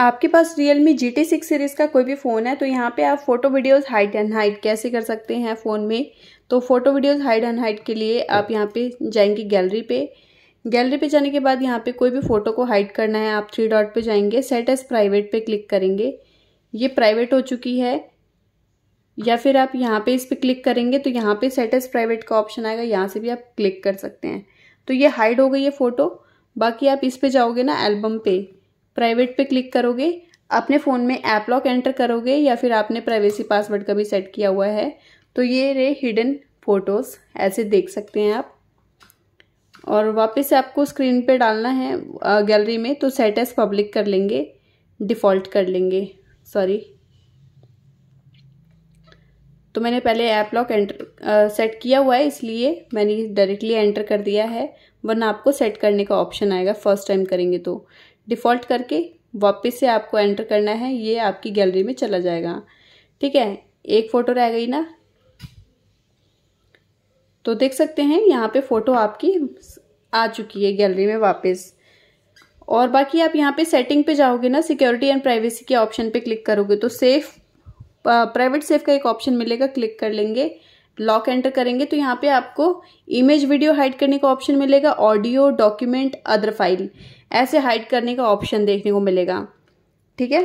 आपके पास Realme G T six series का कोई भी फ़ोन है तो यहाँ पे आप photo videos hide and hide कैसे कर सकते हैं फ़ोन में तो photo videos hide and hide के लिए आप यहाँ पे जाएंगे गैलरी पे गैलरी पे जाने के बाद यहाँ पे कोई भी फ़ोटो को हाइड करना है आप थ्री डॉट पे जाएंगे सेट एस प्राइवेट पे क्लिक करेंगे ये प्राइवेट हो चुकी है या फिर आप यहाँ पर इस पर क्लिक करेंगे तो यहाँ पर सेट एस प्राइवेट का ऑप्शन आएगा यहाँ से भी आप क्लिक कर सकते हैं तो ये हाइड हो गई है फ़ोटो बाकी आप इस पर जाओगे ना एल्बम पे प्राइवेट पे क्लिक करोगे अपने फ़ोन में ऐप लॉक एंटर करोगे या फिर आपने प्राइवेसी पासवर्ड का भी सेट किया हुआ है तो ये रे हिडन फ़ोटोज़ ऐसे देख सकते हैं आप और वापस से आपको स्क्रीन पे डालना है गैलरी में तो सेट एस पब्लिक कर लेंगे डिफ़ॉल्ट कर लेंगे सॉरी तो मैंने पहले ऐप लॉक एंटर सेट किया हुआ है इसलिए मैंने डायरेक्टली एंटर कर दिया है वरना आपको सेट करने का ऑप्शन आएगा फर्स्ट टाइम करेंगे तो डिफ़ॉल्ट करके वापस से आपको एंटर करना है ये आपकी गैलरी में चला जाएगा ठीक है एक फ़ोटो रह गई ना तो देख सकते हैं यहाँ पे फ़ोटो आपकी आ चुकी है गैलरी में वापस और बाकी आप यहाँ पे सेटिंग पे जाओगे ना सिक्योरिटी एंड प्राइवेसी के ऑप्शन पे क्लिक करोगे तो सेफ प्राइवेट सेफ का एक ऑप्शन मिलेगा क्लिक कर लेंगे लॉक एंटर करेंगे तो यहाँ पे आपको इमेज वीडियो हाइड करने का ऑप्शन मिलेगा ऑडियो डॉक्यूमेंट अदर फाइल ऐसे हाइड करने का ऑप्शन देखने को मिलेगा ठीक है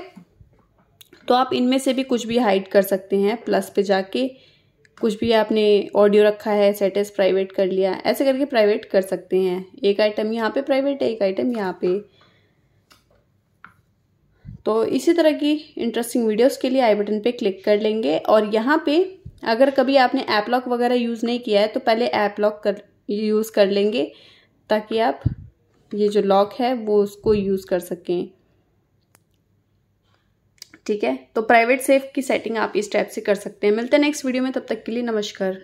तो आप इनमें से भी कुछ भी हाइड कर सकते हैं प्लस पे जाके कुछ भी आपने ऑडियो रखा है सेटेस प्राइवेट कर लिया ऐसे करके प्राइवेट कर सकते हैं एक आइटम यहाँ पे प्राइवेट है एक आइटम यहाँ पे तो इसी तरह की इंटरेस्टिंग वीडियोस के लिए आई बटन पे क्लिक कर लेंगे और यहाँ पे अगर कभी आपने ऐप लॉक वगैरह यूज़ नहीं किया है तो पहले ऐप लॉक कर यूज़ कर लेंगे ताकि आप ये जो लॉक है वो उसको यूज़ कर सकें ठीक है तो प्राइवेट सेफ की सेटिंग आप इस टाइप से कर सकते हैं मिलते हैं नेक्स्ट वीडियो में तब तक के लिए नमस्कार